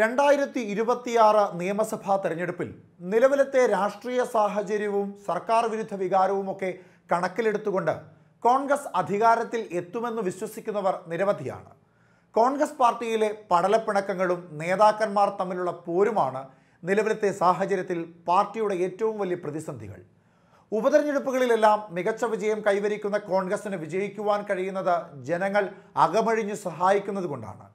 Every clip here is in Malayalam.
രണ്ടായിരത്തി ഇരുപത്തിയാറ് നിയമസഭാ തെരഞ്ഞെടുപ്പിൽ നിലവിലത്തെ രാഷ്ട്രീയ സാഹചര്യവും സർക്കാർ വിരുദ്ധ വികാരവുമൊക്കെ കണക്കിലെടുത്തുകൊണ്ട് കോൺഗ്രസ് അധികാരത്തിൽ എത്തുമെന്ന് വിശ്വസിക്കുന്നവർ നിരവധിയാണ് കോൺഗ്രസ് പാർട്ടിയിലെ പടലപ്പിണക്കങ്ങളും നേതാക്കന്മാർ തമ്മിലുള്ള പോരുമാണ് നിലവിലത്തെ സാഹചര്യത്തിൽ പാർട്ടിയുടെ ഏറ്റവും വലിയ പ്രതിസന്ധികൾ ഉപതെരഞ്ഞെടുപ്പുകളിലെല്ലാം മികച്ച വിജയം കൈവരിക്കുന്ന കോൺഗ്രസിന് വിജയിക്കുവാൻ കഴിയുന്നത് ജനങ്ങൾ അകമഴിഞ്ഞു സഹായിക്കുന്നത് കൊണ്ടാണ്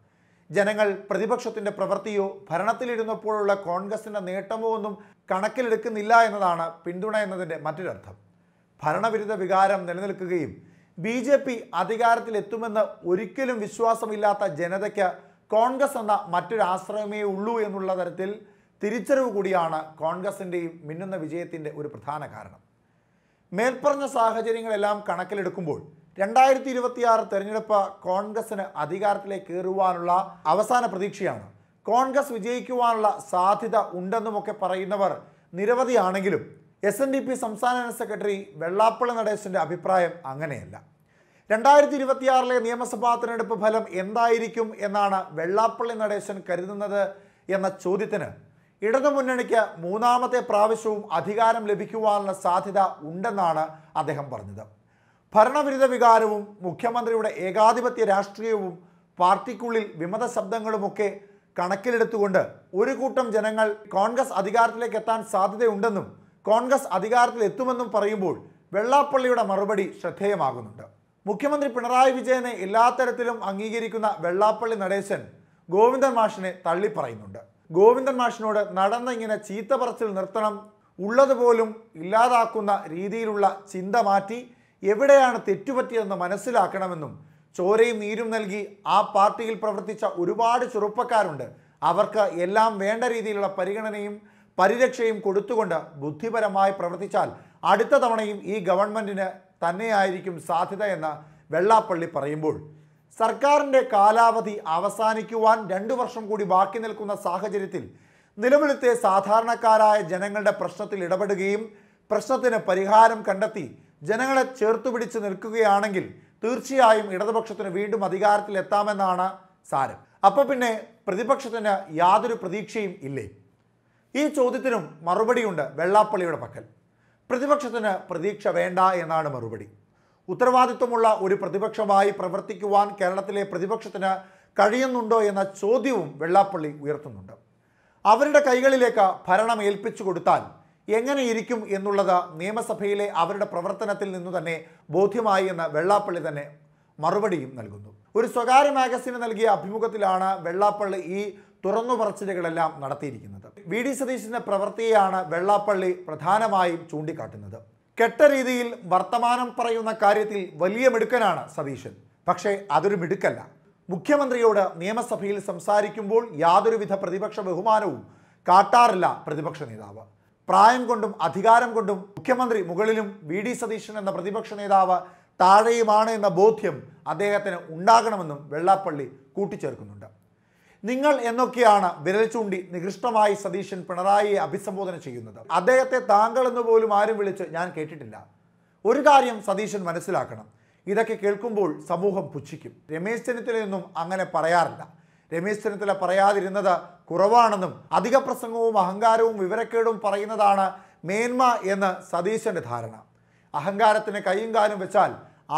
ജനങ്ങൾ പ്രതിപക്ഷത്തിന്റെ പ്രവൃത്തിയോ ഭരണത്തിലിരുന്നപ്പോഴുള്ള കോൺഗ്രസിന്റെ നേട്ടമോ ഒന്നും കണക്കിലെടുക്കുന്നില്ല എന്നതാണ് പിന്തുണ എന്നതിൻ്റെ മറ്റൊരർത്ഥം ഭരണവിരുദ്ധ വികാരം നിലനിൽക്കുകയും ബി ജെ പി അധികാരത്തിലെത്തുമെന്ന് ഒരിക്കലും വിശ്വാസമില്ലാത്ത ജനതയ്ക്ക് കോൺഗ്രസ് എന്ന മറ്റൊരു ആശ്രയമേ ഉള്ളൂ എന്നുള്ള തരത്തിൽ തിരിച്ചറിവ് കൂടിയാണ് കോൺഗ്രസിൻ്റെയും മിന്നുന്ന വിജയത്തിൻ്റെ ഒരു പ്രധാന കാരണം മേൽപ്പറഞ്ഞ സാഹചര്യങ്ങളെല്ലാം കണക്കിലെടുക്കുമ്പോൾ രണ്ടായിരത്തി ഇരുപത്തിയാറ് തെരഞ്ഞെടുപ്പ് കോൺഗ്രസിന് അധികാരത്തിലേക്ക് കയറുവാനുള്ള അവസാന പ്രതീക്ഷയാണ് കോൺഗ്രസ് വിജയിക്കുവാനുള്ള സാധ്യത ഉണ്ടെന്നുമൊക്കെ പറയുന്നവർ നിരവധിയാണെങ്കിലും എസ് എൻ ഡി പി സംസ്ഥാന സെക്രട്ടറി വെള്ളാപ്പള്ളി നടേശൻ്റെ അഭിപ്രായം അങ്ങനെയല്ല രണ്ടായിരത്തി ഇരുപത്തിയാറിലെ നിയമസഭാ തിരഞ്ഞെടുപ്പ് ഫലം എന്തായിരിക്കും എന്നാണ് വെള്ളാപ്പള്ളി നടേശൻ കരുതുന്നത് എന്ന ചോദ്യത്തിന് ഇടതുമുന്നണിക്ക് മൂന്നാമത്തെ പ്രാവശ്യവും അധികാരം ലഭിക്കുവാനുള്ള സാധ്യത ഉണ്ടെന്നാണ് അദ്ദേഹം പറഞ്ഞത് ഭരണവിരുദ്ധ വികാരവും മുഖ്യമന്ത്രിയുടെ ഏകാധിപത്യ രാഷ്ട്രീയവും പാർട്ടിക്കുള്ളിൽ വിമത ശബ്ദങ്ങളുമൊക്കെ കണക്കിലെടുത്തുകൊണ്ട് ഒരു കൂട്ടം ജനങ്ങൾ കോൺഗ്രസ് അധികാരത്തിലേക്ക് എത്താൻ സാധ്യതയുണ്ടെന്നും കോൺഗ്രസ് അധികാരത്തിൽ എത്തുമെന്നും പറയുമ്പോൾ വെള്ളാപ്പള്ളിയുടെ മറുപടി ശ്രദ്ധേയമാകുന്നുണ്ട് മുഖ്യമന്ത്രി പിണറായി വിജയനെ എല്ലാ തരത്തിലും അംഗീകരിക്കുന്ന വെള്ളാപ്പള്ളി നടേശൻ ഗോവിന്ദൻ മാഷിനെ തള്ളിപ്പറയുന്നുണ്ട് ഗോവിന്ദൻ മാഷിനോട് നടന്ന ഇങ്ങനെ ചീത്ത പറച്ചിൽ നിർത്തണം ഉള്ളതുപോലും ഇല്ലാതാക്കുന്ന രീതിയിലുള്ള ചിന്ത മാറ്റി എവിടെയാണ് തെറ്റുപറ്റിയതെന്ന് മനസ്സിലാക്കണമെന്നും ചോരയും നീരും നൽകി ആ പാർട്ടിയിൽ പ്രവർത്തിച്ച ഒരുപാട് ചെറുപ്പക്കാരുണ്ട് അവർക്ക് എല്ലാം വേണ്ട രീതിയിലുള്ള പരിഗണനയും പരിരക്ഷയും കൊടുത്തുകൊണ്ട് ബുദ്ധിപരമായി പ്രവർത്തിച്ചാൽ അടുത്ത തവണയും ഈ ഗവൺമെൻറ്റിന് തന്നെയായിരിക്കും സാധ്യത എന്ന് വെള്ളാപ്പള്ളി പറയുമ്പോൾ സർക്കാരിൻ്റെ കാലാവധി അവസാനിക്കുവാൻ രണ്ടു വർഷം കൂടി ബാക്കി നിൽക്കുന്ന സാഹചര്യത്തിൽ നിലവിലത്തെ സാധാരണക്കാരായ ജനങ്ങളുടെ പ്രശ്നത്തിൽ ഇടപെടുകയും പ്രശ്നത്തിന് പരിഹാരം കണ്ടെത്തി ജനങ്ങളെ ചേർത്തു പിടിച്ച് നിൽക്കുകയാണെങ്കിൽ തീർച്ചയായും ഇടതുപക്ഷത്തിന് വീണ്ടും അധികാരത്തിൽ എത്താമെന്നാണ് സാരം അപ്പോൾ പിന്നെ പ്രതിപക്ഷത്തിന് യാതൊരു പ്രതീക്ഷയും ഇല്ലേ ഈ ചോദ്യത്തിനും മറുപടിയുണ്ട് വെള്ളാപ്പള്ളിയുടെ പക്കൽ പ്രതിപക്ഷത്തിന് പ്രതീക്ഷ വേണ്ട എന്നാണ് മറുപടി ഉത്തരവാദിത്വമുള്ള ഒരു പ്രതിപക്ഷമായി പ്രവർത്തിക്കുവാൻ കേരളത്തിലെ പ്രതിപക്ഷത്തിന് കഴിയുന്നുണ്ടോ എന്ന ചോദ്യവും വെള്ളാപ്പള്ളി ഉയർത്തുന്നുണ്ട് അവരുടെ കൈകളിലേക്ക് ഭരണം ഏൽപ്പിച്ചു കൊടുത്താൽ എങ്ങനെയിരിക്കും എന്നുള്ളത് നിയമസഭയിലെ അവരുടെ പ്രവർത്തനത്തിൽ നിന്നു തന്നെ ബോധ്യമായി എന്ന് വെള്ളാപ്പള്ളി തന്നെ മറുപടിയും നൽകുന്നു ഒരു സ്വകാര്യ മാഗസിന് നൽകിയ അഭിമുഖത്തിലാണ് വെള്ളാപ്പള്ളി ഈ തുറന്നു പറച്ചിലുകളെല്ലാം നടത്തിയിരിക്കുന്നത് വി ഡി സതീശിൻ്റെ പ്രവൃത്തിയെയാണ് വെള്ളാപ്പള്ളി പ്രധാനമായും ചൂണ്ടിക്കാട്ടുന്നത് കെട്ട രീതിയിൽ വർത്തമാനം പറയുന്ന കാര്യത്തിൽ വലിയ മിടുക്കനാണ് സതീശൻ പക്ഷേ അതൊരു മിടുക്കല്ല മുഖ്യമന്ത്രിയോട് നിയമസഭയിൽ സംസാരിക്കുമ്പോൾ യാതൊരുവിധ പ്രതിപക്ഷ ബഹുമാനവും കാട്ടാറില്ല പ്രതിപക്ഷ നേതാവ് പ്രായം കൊണ്ടും അധികാരം കൊണ്ടും മുഖ്യമന്ത്രി മുകളിലും വി ഡി സതീശൻ എന്ന പ്രതിപക്ഷ നേതാവ് താഴെയുമാണ് എന്ന ബോധ്യം അദ്ദേഹത്തിന് ഉണ്ടാകണമെന്നും വെള്ളാപ്പള്ളി കൂട്ടിച്ചേർക്കുന്നുണ്ട് നിങ്ങൾ എന്നൊക്കെയാണ് വിരൽ ചൂണ്ടി നികൃഷ്ടമായി സതീശൻ പിണറായിയെ അഭിസംബോധന ചെയ്യുന്നത് അദ്ദേഹത്തെ താങ്കൾ എന്ന് പോലും ആരും വിളിച്ച് ഞാൻ കേട്ടിട്ടില്ല ഒരു കാര്യം സതീശൻ മനസ്സിലാക്കണം ഇതൊക്കെ കേൾക്കുമ്പോൾ സമൂഹം പുച്ഛിക്കും രമേശ് ചെന്നിത്തലയൊന്നും അങ്ങനെ പറയാറില്ല രമേശ് ചെന്നിത്തല പറയാതിരുന്നത് കുറവാണെന്നും അധിക പ്രസംഗവും അഹങ്കാരവും വിവരക്കേടും പറയുന്നതാണ് മേന്മ എന്ന് സതീശൻ്റെ ധാരണ അഹങ്കാരത്തിന് കൈയും കാലും വെച്ചാൽ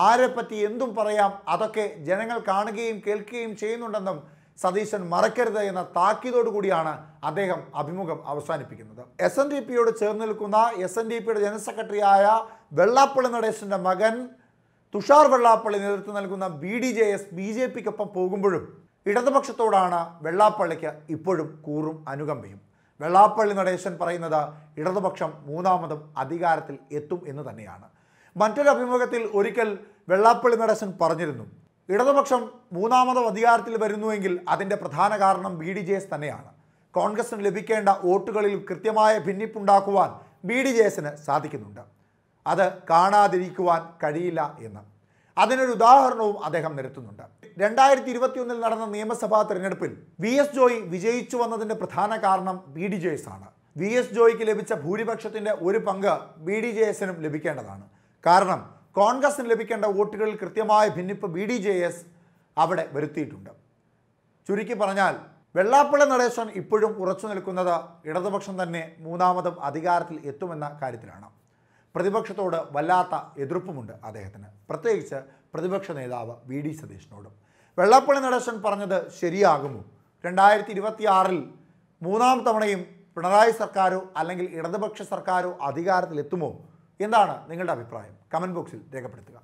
ആരെപ്പറ്റി എന്തും പറയാം അതൊക്കെ ജനങ്ങൾ കാണുകയും കേൾക്കുകയും ചെയ്യുന്നുണ്ടെന്നും സതീശൻ മറക്കരുത് എന്ന താക്കീതോടു കൂടിയാണ് അദ്ദേഹം അഭിമുഖം അവസാനിപ്പിക്കുന്നത് എസ് എൻ ഡി പിയോട് ചേർന്ന് നിൽക്കുന്ന എസ് എൻ ഡി പിയുടെ ജനറൽ വെള്ളാപ്പള്ളി നടേശൻ്റെ മകൻ തുഷാർ വെള്ളാപ്പള്ളി നേതൃത്വം നൽകുന്ന B D J S B J പിക്കൊപ്പം പോകുമ്പോഴും ഇടതുപക്ഷത്തോടാണ് വെള്ളാപ്പള്ളിക്ക് ഇപ്പോഴും കൂറും അനുകമ്പയും വെള്ളാപ്പള്ളി നടേശൻ പറയുന്നത് ഇടതുപക്ഷം മൂന്നാമതും അധികാരത്തിൽ എത്തും എന്ന് തന്നെയാണ് മറ്റൊരു അഭിമുഖത്തിൽ ഒരിക്കൽ വെള്ളാപ്പള്ളി നടേശൻ പറഞ്ഞിരുന്നു ഇടതുപക്ഷം മൂന്നാമതും അധികാരത്തിൽ വരുന്നുവെങ്കിൽ അതിൻ്റെ പ്രധാന കാരണം ബി ഡി ജെ എസ് തന്നെയാണ് കോൺഗ്രസിന് ലഭിക്കേണ്ട വോട്ടുകളിൽ കൃത്യമായ ഭിന്നിപ്പുണ്ടാക്കുവാൻ ബി ഡി ജെ എസിന് സാധിക്കുന്നുണ്ട് അത് കാണാതിരിക്കുവാൻ കഴിയില്ല എന്ന് അതിനൊരു ഉദാഹരണവും അദ്ദേഹം നിരത്തുന്നുണ്ട് രണ്ടായിരത്തി ഇരുപത്തിയൊന്നിൽ നടന്ന നിയമസഭാ തെരഞ്ഞെടുപ്പിൽ വി എസ് ജോയി വിജയിച്ചു വന്നതിൻ്റെ പ്രധാന കാരണം ബി ഡി ജെ എസ് ആണ് വി എസ് ജോയിക്ക് ലഭിച്ച ഭൂരിപക്ഷത്തിൻ്റെ ഒരു പങ്ക് ബി ഡി ജെ എസിനും ലഭിക്കേണ്ടതാണ് കാരണം കോൺഗ്രസിന് ലഭിക്കേണ്ട വോട്ടുകളിൽ കൃത്യമായ ഭിന്നിപ്പ് ബി ഡി ജെ എസ് അവിടെ വരുത്തിയിട്ടുണ്ട് ചുരുക്കി പറഞ്ഞാൽ വെള്ളാപ്പള്ളി നടേശൻ ഇപ്പോഴും ഉറച്ചു നിൽക്കുന്നത് ഇടതുപക്ഷം തന്നെ മൂന്നാമതും അധികാരത്തിൽ എത്തുമെന്ന കാര്യത്തിലാണ് പ്രതിപക്ഷത്തോട് വല്ലാത്ത എതിർപ്പുമുണ്ട് അദ്ദേഹത്തിന് പ്രത്യേകിച്ച് പ്രതിപക്ഷ നേതാവ് വി ഡി സതീഷിനോടും വെള്ളാപ്പള്ളി നടേശൻ പറഞ്ഞത് ശരിയാകുമോ രണ്ടായിരത്തി ഇരുപത്തിയാറിൽ മൂന്നാം തവണയും പിണറായി സർക്കാരോ അല്ലെങ്കിൽ ഇടതുപക്ഷ സർക്കാരോ അധികാരത്തിലെത്തുമോ എന്താണ് നിങ്ങളുടെ അഭിപ്രായം കമൻറ്റ് ബോക്സിൽ രേഖപ്പെടുത്തുക